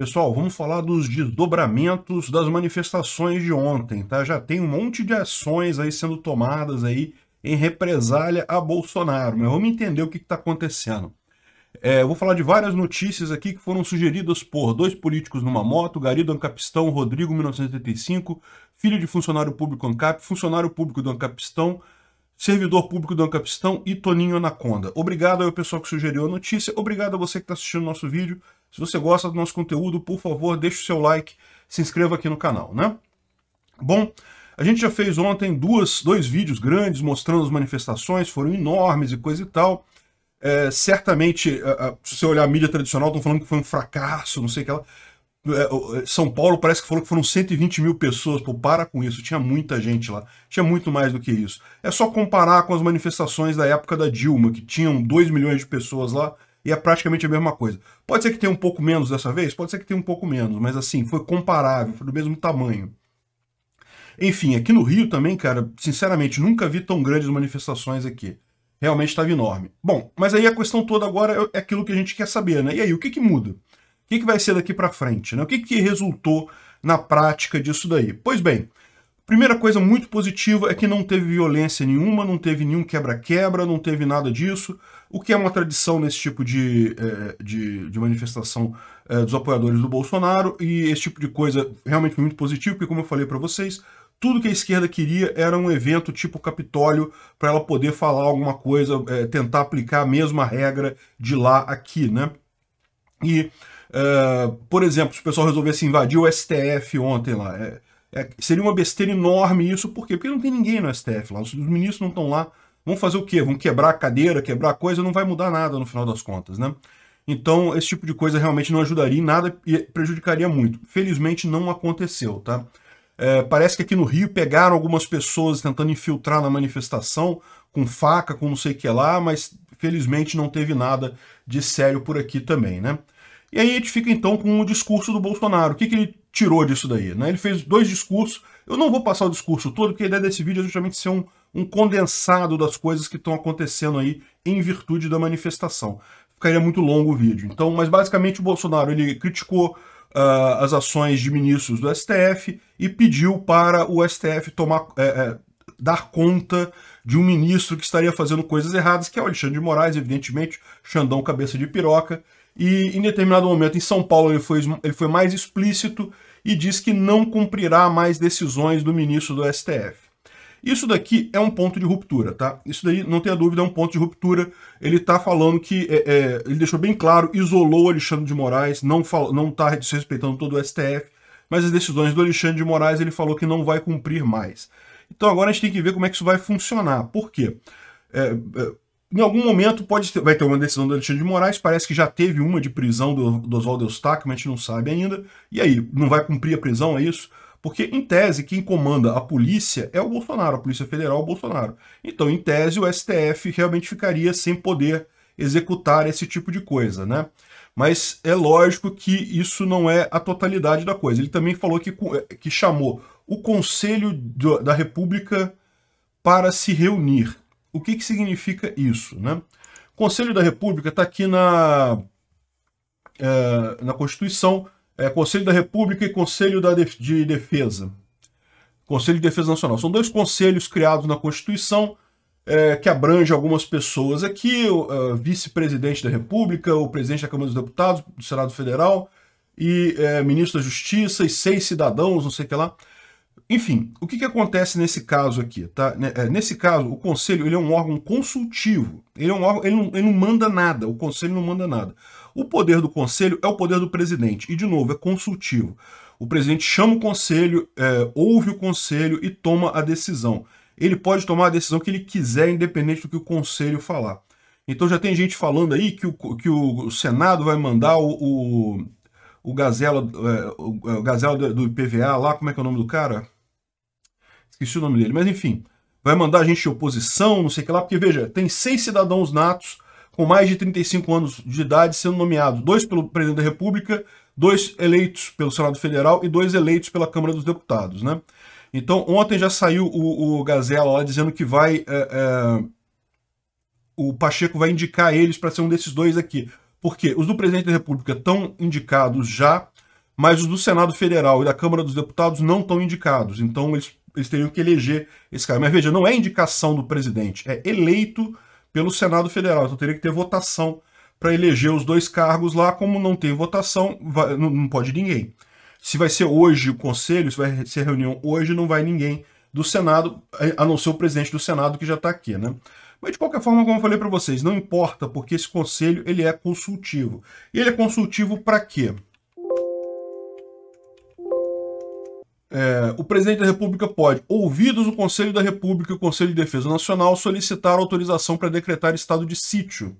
Pessoal, vamos falar dos desdobramentos das manifestações de ontem, tá? Já tem um monte de ações aí sendo tomadas aí em represália a Bolsonaro, mas vamos entender o que está acontecendo. É, vou falar de várias notícias aqui que foram sugeridas por dois políticos numa moto, Garido Ancapistão, Rodrigo, 1985, filho de funcionário público Ancap, funcionário público do Ancapistão, Servidor Público do Ancapistão e Toninho Anaconda. Obrigado ao pessoal que sugeriu a notícia, obrigado a você que está assistindo o nosso vídeo. Se você gosta do nosso conteúdo, por favor, deixe o seu like, se inscreva aqui no canal, né? Bom, a gente já fez ontem duas, dois vídeos grandes mostrando as manifestações, foram enormes e coisa e tal. É, certamente, se você olhar a mídia tradicional, estão falando que foi um fracasso, não sei o que lá. Ela... É, é, São Paulo parece que falou que foram 120 mil pessoas. Pô, para com isso, tinha muita gente lá. Tinha muito mais do que isso. É só comparar com as manifestações da época da Dilma, que tinham 2 milhões de pessoas lá, e é praticamente a mesma coisa. Pode ser que tenha um pouco menos dessa vez, pode ser que tenha um pouco menos, mas assim, foi comparável, foi do mesmo tamanho. Enfim, aqui no Rio também, cara, sinceramente, nunca vi tão grandes manifestações aqui. Realmente estava enorme. Bom, mas aí a questão toda agora é, é aquilo que a gente quer saber, né? E aí, o que, que muda? que, que vai ser daqui para frente? Né? O que, que resultou na prática disso daí? Pois bem, primeira coisa muito positiva é que não teve violência nenhuma, não teve nenhum quebra-quebra, não teve nada disso, o que é uma tradição nesse tipo de, eh, de, de manifestação eh, dos apoiadores do Bolsonaro, e esse tipo de coisa realmente muito positivo, porque como eu falei para vocês, tudo que a esquerda queria era um evento tipo Capitólio para ela poder falar alguma coisa, é, tentar aplicar a mesma regra de lá aqui, né? E ah, por exemplo, se o pessoal resolvesse invadir o STF ontem lá, é, é, seria uma besteira enorme isso, por quê? Porque não tem ninguém no STF lá, os, os ministros não estão lá. Vão fazer o quê? Vão quebrar a cadeira, quebrar a coisa, não vai mudar nada no final das contas, né? Então, esse tipo de coisa realmente não ajudaria em nada e prejudicaria muito. Felizmente, não aconteceu, tá? É, parece que aqui no Rio pegaram algumas pessoas tentando infiltrar na manifestação com faca, com não sei o que lá, mas felizmente não teve nada de sério por aqui também, né? E aí a gente fica então com o discurso do Bolsonaro. O que, que ele tirou disso daí? Né? Ele fez dois discursos. Eu não vou passar o discurso todo, porque a ideia desse vídeo é justamente ser um, um condensado das coisas que estão acontecendo aí em virtude da manifestação. Ficaria muito longo o vídeo. Então, mas basicamente o Bolsonaro ele criticou uh, as ações de ministros do STF e pediu para o STF tomar, é, é, dar conta de um ministro que estaria fazendo coisas erradas, que é o Alexandre de Moraes, evidentemente, Xandão cabeça de piroca, e em determinado momento em São Paulo ele foi, ele foi mais explícito e diz que não cumprirá mais decisões do ministro do STF. Isso daqui é um ponto de ruptura, tá? Isso daí, não tenha dúvida, é um ponto de ruptura. Ele tá falando que, é, é, ele deixou bem claro, isolou Alexandre de Moraes, não, fala, não tá desrespeitando todo o STF, mas as decisões do Alexandre de Moraes ele falou que não vai cumprir mais. Então agora a gente tem que ver como é que isso vai funcionar. Por quê? É, é em algum momento pode ter, vai ter uma decisão do Alexandre de Moraes, parece que já teve uma de prisão do, do Oswaldo Eustáquio, mas a gente não sabe ainda. E aí, não vai cumprir a prisão, é isso? Porque, em tese, quem comanda a polícia é o Bolsonaro, a Polícia Federal é o Bolsonaro. Então, em tese, o STF realmente ficaria sem poder executar esse tipo de coisa, né? Mas é lógico que isso não é a totalidade da coisa. Ele também falou que, que chamou o Conselho da República para se reunir. O que, que significa isso? Né? O Conselho da República está aqui na, é, na Constituição, é, Conselho da República e Conselho da Def de Defesa. Conselho de Defesa Nacional. São dois conselhos criados na Constituição é, que abrange algumas pessoas aqui, o é, vice-presidente da República, o presidente da Câmara dos Deputados, do Senado Federal, e é, ministro da Justiça, e seis cidadãos, não sei o que lá. Enfim, o que, que acontece nesse caso aqui? Tá? É, nesse caso, o conselho ele é um órgão consultivo. Ele, é um órgão, ele, não, ele não manda nada, o conselho não manda nada. O poder do conselho é o poder do presidente. E, de novo, é consultivo. O presidente chama o conselho, é, ouve o conselho e toma a decisão. Ele pode tomar a decisão que ele quiser, independente do que o conselho falar. Então já tem gente falando aí que o, que o Senado vai mandar o, o o Gazela, é, é, o Gazela do IPVA lá, como é que é o nome do cara? Esqueci o nome dele, mas enfim, vai mandar a gente de oposição, não sei o que lá, porque veja, tem seis cidadãos natos com mais de 35 anos de idade sendo nomeados, dois pelo presidente da República, dois eleitos pelo Senado Federal e dois eleitos pela Câmara dos Deputados, né? Então, ontem já saiu o, o Gazela lá dizendo que vai. É, é, o Pacheco vai indicar eles para ser um desses dois aqui. Porque os do presidente da República estão indicados já, mas os do Senado Federal e da Câmara dos Deputados não estão indicados. Então eles, eles teriam que eleger esse cara. Mas veja, não é indicação do presidente, é eleito pelo Senado Federal. Então teria que ter votação para eleger os dois cargos lá. Como não tem votação, vai, não, não pode ninguém. Se vai ser hoje o conselho, se vai ser reunião hoje, não vai ninguém do Senado, a não ser o presidente do Senado que já está aqui, né? Mas de qualquer forma, como eu falei para vocês, não importa, porque esse conselho ele é consultivo. E ele é consultivo para quê? É, o presidente da República pode, ouvidos o Conselho da República e o Conselho de Defesa Nacional, solicitar autorização para decretar estado de sítio.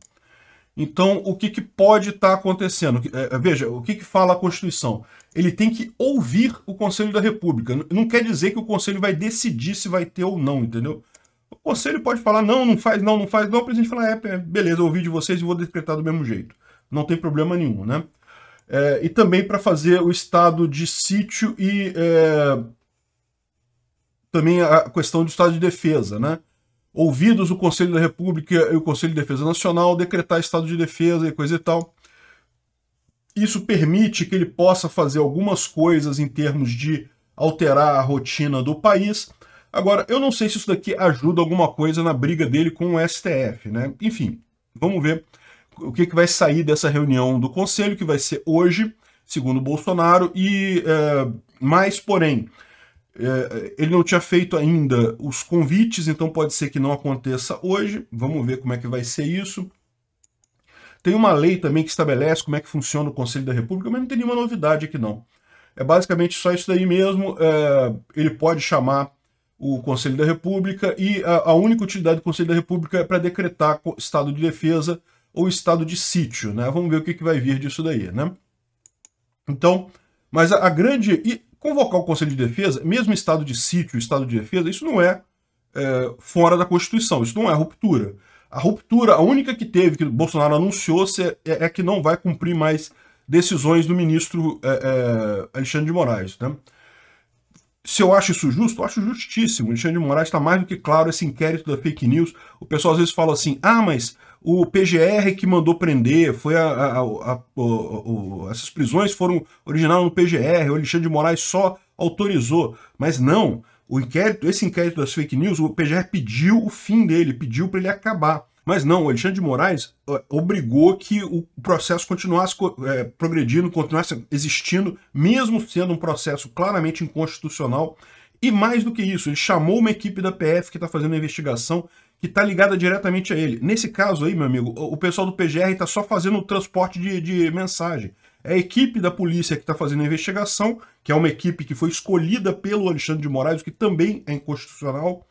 Então, o que, que pode estar tá acontecendo? É, veja, o que, que fala a Constituição? Ele tem que ouvir o Conselho da República. Não quer dizer que o Conselho vai decidir se vai ter ou não, entendeu? O conselho pode falar, não, não faz, não, não faz, não, O presidente fala, falar, é, é beleza, ouvi de vocês e vou decretar do mesmo jeito. Não tem problema nenhum, né? É, e também para fazer o estado de sítio e é, também a questão do estado de defesa, né? Ouvidos o Conselho da República e o Conselho de Defesa Nacional decretar estado de defesa e coisa e tal. Isso permite que ele possa fazer algumas coisas em termos de alterar a rotina do país, Agora, eu não sei se isso daqui ajuda alguma coisa na briga dele com o STF, né? Enfim, vamos ver o que, que vai sair dessa reunião do Conselho, que vai ser hoje, segundo Bolsonaro, e é, mais porém, é, ele não tinha feito ainda os convites, então pode ser que não aconteça hoje, vamos ver como é que vai ser isso. Tem uma lei também que estabelece como é que funciona o Conselho da República, mas não tem nenhuma novidade aqui não. É basicamente só isso daí mesmo, é, ele pode chamar o Conselho da República e a, a única utilidade do Conselho da República é para decretar estado de defesa ou estado de sítio, né? Vamos ver o que, que vai vir disso daí, né? Então, mas a, a grande... E convocar o Conselho de Defesa, mesmo estado de sítio, estado de defesa, isso não é, é fora da Constituição, isso não é ruptura. A ruptura, a única que teve, que Bolsonaro anunciou, é, é, é que não vai cumprir mais decisões do ministro é, é, Alexandre de Moraes. Né? Se eu acho isso justo, eu acho justíssimo. O Alexandre de Moraes está mais do que claro esse inquérito da fake news. O pessoal às vezes fala assim: ah, mas o PGR que mandou prender, foi a, a, a, essas prisões foram originaram no PGR, o Alexandre de Moraes só autorizou. Mas não, o inquérito, esse inquérito das fake news, o PGR pediu o fim dele, pediu para ele acabar. Mas não, o Alexandre de Moraes obrigou que o processo continuasse é, progredindo, continuasse existindo, mesmo sendo um processo claramente inconstitucional. E mais do que isso, ele chamou uma equipe da PF que está fazendo a investigação, que está ligada diretamente a ele. Nesse caso aí, meu amigo, o pessoal do PGR está só fazendo o transporte de, de mensagem. É a equipe da polícia que está fazendo a investigação, que é uma equipe que foi escolhida pelo Alexandre de Moraes, o que também é inconstitucional,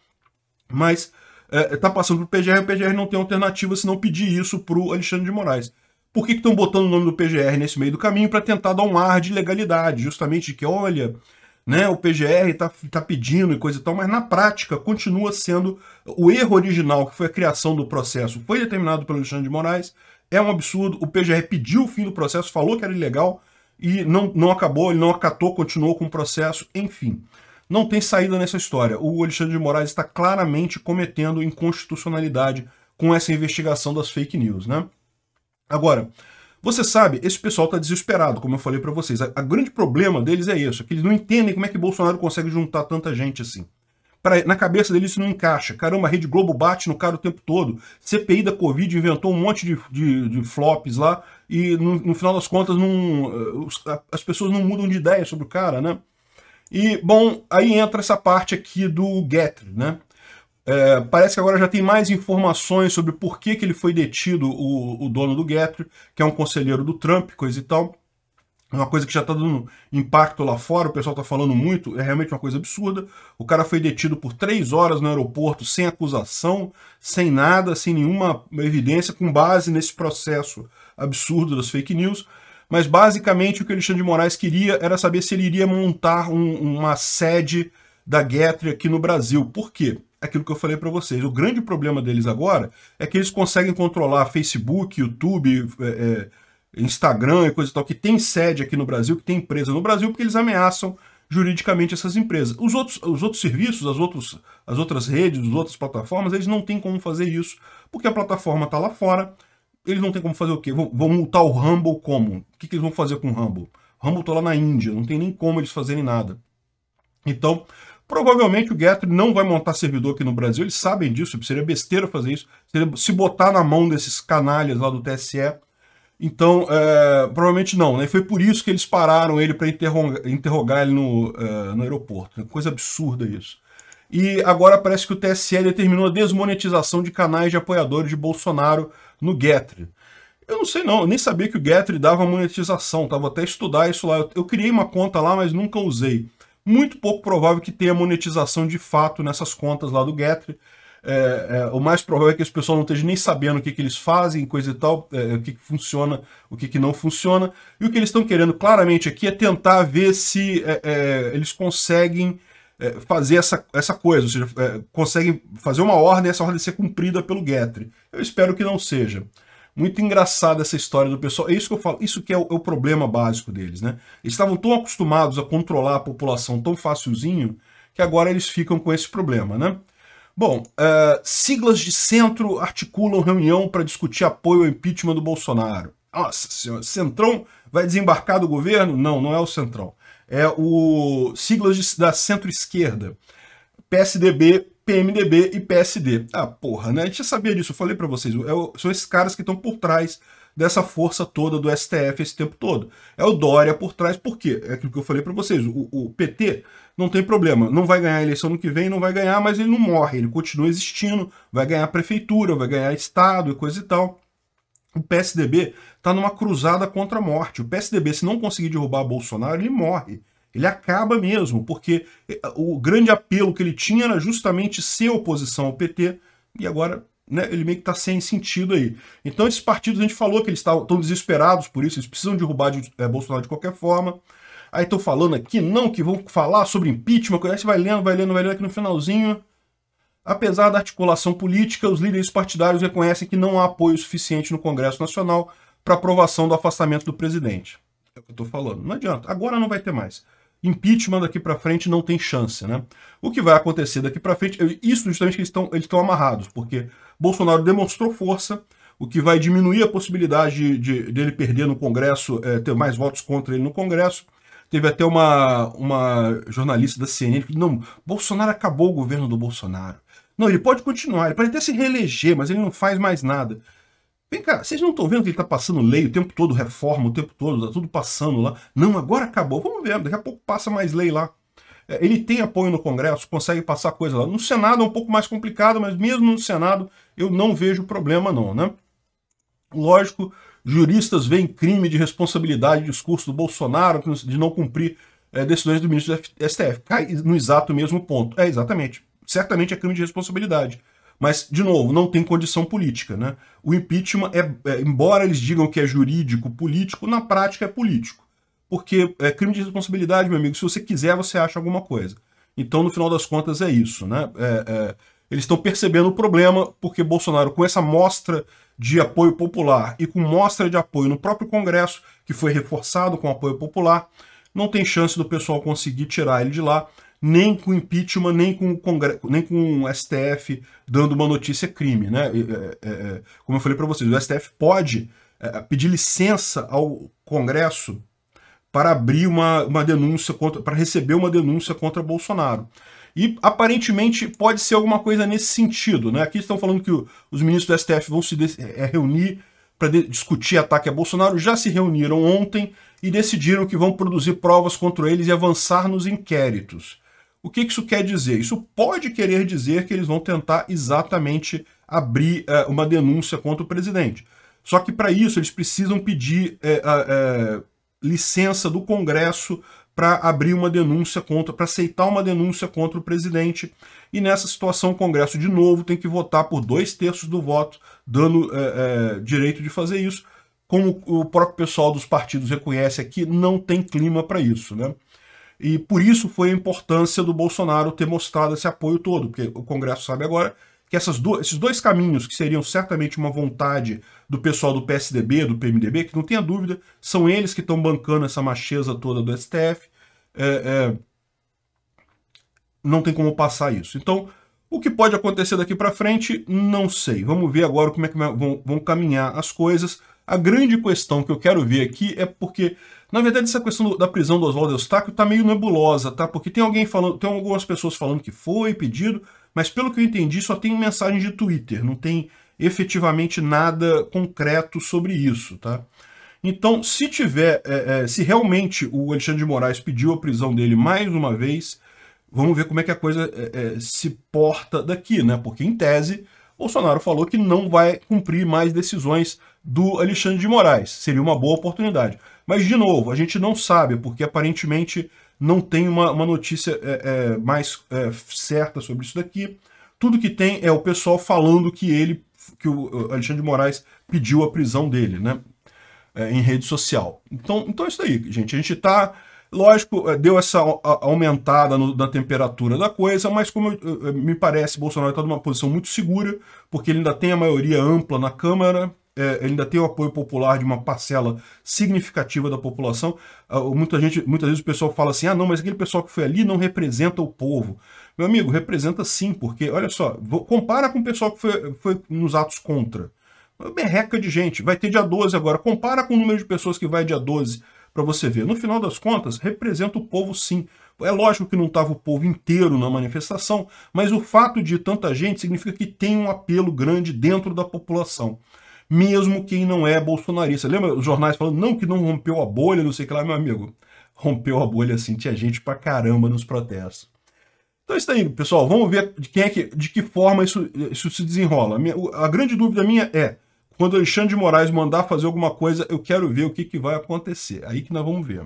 mas está é, é tá passando para o PGR, o PGR não tem alternativa se não pedir isso para o Alexandre de Moraes. Por que estão botando o nome do PGR nesse meio do caminho para tentar dar um ar de legalidade, justamente que, olha, né, o PGR está tá pedindo e coisa e tal, mas na prática continua sendo o erro original, que foi a criação do processo, foi determinado pelo Alexandre de Moraes, é um absurdo, o PGR pediu o fim do processo, falou que era ilegal e não, não acabou, ele não acatou, continuou com o processo, enfim. Não tem saída nessa história. O Alexandre de Moraes está claramente cometendo inconstitucionalidade com essa investigação das fake news, né? Agora, você sabe, esse pessoal está desesperado, como eu falei para vocês. O grande problema deles é isso, é que eles não entendem como é que Bolsonaro consegue juntar tanta gente assim. Pra, na cabeça deles isso não encaixa. Caramba, a Rede Globo bate no cara o tempo todo. CPI da Covid inventou um monte de, de, de flops lá e no, no, final das contas não, eh, as pessoas não mudam de ideia sobre o cara, né? E, bom, aí entra essa parte aqui do Guthrie, né? É, parece que agora já tem mais informações sobre por que, que ele foi detido, o, o dono do Guthrie, que é um conselheiro do Trump, coisa e tal. Uma coisa que já está dando impacto lá fora, o pessoal está falando muito, é realmente uma coisa absurda. O cara foi detido por três horas no aeroporto, sem acusação, sem nada, sem nenhuma evidência, com base nesse processo absurdo das fake news. Mas basicamente o que o Alexandre de Moraes queria era saber se ele iria montar um, uma sede da Getry aqui no Brasil. Por quê? É aquilo que eu falei para vocês. O grande problema deles agora é que eles conseguem controlar Facebook, YouTube, é, é, Instagram e coisa e tal, que tem sede aqui no Brasil, que tem empresa no Brasil, porque eles ameaçam juridicamente essas empresas. Os outros, os outros serviços, as, outros, as outras redes, as outras plataformas, eles não têm como fazer isso, porque a plataforma está lá fora, eles não tem como fazer o quê? Vão, multar o Rumble como? O que, que eles vão fazer com o Rumble? Rumble tá lá na Índia, não tem nem como eles fazerem nada. Então, provavelmente o Getty não vai montar servidor aqui no Brasil, eles sabem disso, seria besteira fazer isso, seria se botar na mão desses canalhas lá do TSE. Então, é, provavelmente não, né? Foi por isso que eles pararam ele para interrogar, interrogar, ele no, é, no aeroporto. Né? Coisa absurda isso. E agora parece que o TSE determinou a desmonetização de canais de apoiadores de Bolsonaro no Getre. Eu não sei não, eu nem sabia que o Getre dava monetização, tá? Vou até estudar isso lá. Eu, eu criei uma conta lá, mas nunca usei. Muito pouco provável que tenha monetização de fato nessas contas lá do Getre. É, é, o mais provável é que as pessoas não estejam nem sabendo o que, que eles fazem, coisa e tal, é, o que, que, funciona, o que, que não funciona. E o que eles estão querendo claramente aqui é tentar ver se é, é, eles conseguem é, fazer essa, essa coisa, ou seja, é, conseguem fazer uma ordem e essa ordem ser cumprida pelo Getre? Eu espero que não seja. Muito engraçada essa história do pessoal. É isso que eu falo, isso que é o, é o, problema básico deles, né? Eles estavam tão acostumados a controlar a população tão facilzinho que agora eles ficam com esse problema, né? Bom, uh, siglas de centro articulam reunião para discutir apoio ao impeachment do Bolsonaro. Nossa senhora, Centrão vai desembarcar do governo? Não, não é o Centrão é o siglas de, da centro-esquerda, PSDB, PMDB e PSD. Ah, porra, né? A gente já sabia disso, eu falei para vocês. É o, são esses caras que estão por trás dessa força toda do STF esse tempo todo. É o Dória por trás, por quê? É aquilo que eu falei para vocês. O, o, PT não tem problema, não vai ganhar a eleição no que vem, não vai ganhar, mas ele não morre, ele continua existindo, vai ganhar prefeitura, vai ganhar estado e coisa e tal o PSDB está numa cruzada contra a morte. O PSDB, se não conseguir derrubar Bolsonaro, ele morre. Ele acaba mesmo, porque eh, o grande apelo que ele tinha era justamente ser oposição ao PT, e agora né, ele meio que está sem sentido aí. Então esses partidos, a gente falou que eles estão desesperados por isso, eles precisam derrubar de, é, Bolsonaro de qualquer forma. Aí estão falando aqui, não, que vão falar sobre impeachment, aí você vai lendo, vai lendo, vai lendo, aqui no finalzinho Apesar da articulação política, os líderes partidários reconhecem que não há apoio suficiente no Congresso Nacional para aprovação do afastamento do presidente. É o que eu estou falando. Não adianta. Agora não vai ter mais. Impeachment daqui para frente não tem chance, né? O que vai acontecer daqui para frente, isso justamente que eles estão eles estão amarrados, porque Bolsonaro demonstrou força, o que vai diminuir a possibilidade de, de dele perder no Congresso, é, ter mais votos contra ele no Congresso. Teve até uma, uma jornalista da CNN que não, Bolsonaro acabou o governo do Bolsonaro. Não, ele pode continuar, ele pode até se reeleger, mas ele não faz mais nada. Vem cá, vocês não estão vendo que ele está passando lei o tempo todo, reforma o tempo todo, está tudo passando lá. Não, agora acabou, vamos ver, daqui a pouco passa mais lei lá. É, ele tem apoio no Congresso, consegue passar coisa lá. No Senado é um pouco mais complicado, mas mesmo no Senado eu não vejo problema não, né? Lógico, juristas veem crime de responsabilidade discurso do Bolsonaro de não cumprir é, decisões do ministro do STF. Cai no exato mesmo ponto. É, exatamente certamente é crime de responsabilidade. Mas, de novo, não tem condição política. Né? O impeachment, é, é, embora eles digam que é jurídico, político, na prática é político. Porque é crime de responsabilidade, meu amigo. Se você quiser, você acha alguma coisa. Então, no final das contas, é isso. Né? É, é eles estão percebendo o problema porque Bolsonaro, com essa mostra de apoio popular e com mostra de apoio no próprio Congresso, que foi reforçado com apoio popular, não tem chance do pessoal conseguir tirar ele de lá nem com impeachment, nem com o, nem com o STF dando uma notícia crime. Né? É, é, é, como eu falei para vocês, o STF pode é, pedir licença ao Congresso para abrir uma, uma denúncia contra. para receber uma denúncia contra Bolsonaro. E aparentemente pode ser alguma coisa nesse sentido. Né? Aqui estão falando que o, os ministros do STF vão se é, é, reunir para discutir ataque a Bolsonaro, já se reuniram ontem e decidiram que vão produzir provas contra eles e avançar nos inquéritos. O que isso quer dizer? Isso pode querer dizer que eles vão tentar exatamente abrir é, uma denúncia contra o presidente. Só que para isso eles precisam pedir é, é, licença do Congresso para abrir uma denúncia contra, para aceitar uma denúncia contra o presidente. E nessa situação o Congresso de novo tem que votar por dois terços do voto, dando é, é direito de fazer isso. Como o próprio pessoal dos partidos reconhece aqui, não tem clima para isso, né? E por isso foi a importância do Bolsonaro ter mostrado esse apoio todo, porque o Congresso sabe agora que duas, esses dois caminhos, que seriam certamente uma vontade do pessoal do PSDB, do PMDB, que não tenha dúvida, são eles que estão bancando essa macheza toda do STF, é, é, não tem como passar isso. Então, o que pode acontecer daqui para frente, não sei. Vamos ver agora como é que vão, vão caminhar as coisas. A grande questão que eu quero ver aqui é porque na verdade, essa questão da prisão do Oswaldo Eustáquio está meio nebulosa, tá? Porque tem alguém falando, tem algumas pessoas falando que foi pedido, mas pelo que eu entendi, só tem mensagem de Twitter, não tem efetivamente nada concreto sobre isso, tá? Então, se tiver, é, é, se realmente o Alexandre de Moraes pediu a prisão dele mais uma vez, vamos ver como é que a coisa é, é se porta daqui, né? Porque em tese, Bolsonaro falou que não vai cumprir mais decisões do Alexandre de Moraes. Seria uma boa oportunidade. Mas, de novo, a gente não sabe, porque aparentemente não tem uma, uma notícia é, é, mais é, certa sobre isso daqui. Tudo que tem é o pessoal falando que ele, que o Alexandre de Moraes pediu a prisão dele, né? É, em rede social. Então, então é isso aí, gente. A gente tá. Lógico, é, deu essa aumentada no, da temperatura da coisa, mas como eu, me parece, Bolsonaro está numa posição muito segura, porque ele ainda tem a maioria ampla na Câmara, é, ainda tem o apoio popular de uma parcela significativa da população. Uh, muita gente, muitas vezes o pessoal fala assim: ah, não, mas aquele pessoal que foi ali não representa o povo. Meu amigo, representa sim, porque, olha só, vou, compara com o pessoal que foi, foi nos atos contra. berreca de gente. Vai ter dia 12 agora. Compara com o número de pessoas que vai dia 12 para você ver. No final das contas, representa o povo sim. É lógico que não estava o povo inteiro na manifestação, mas o fato de tanta gente significa que tem um apelo grande dentro da população mesmo quem não é bolsonarista. Lembra os jornais falando, não, que não rompeu a bolha, não sei o que lá, meu amigo. Rompeu a bolha assim, tinha gente pra caramba nos protestos. Então é isso aí, pessoal. Vamos ver de, quem é que, de que forma isso, isso se desenrola. A, minha, a grande dúvida minha é, quando Alexandre de Moraes mandar fazer alguma coisa, eu quero ver o que, que vai acontecer. Aí que nós vamos ver.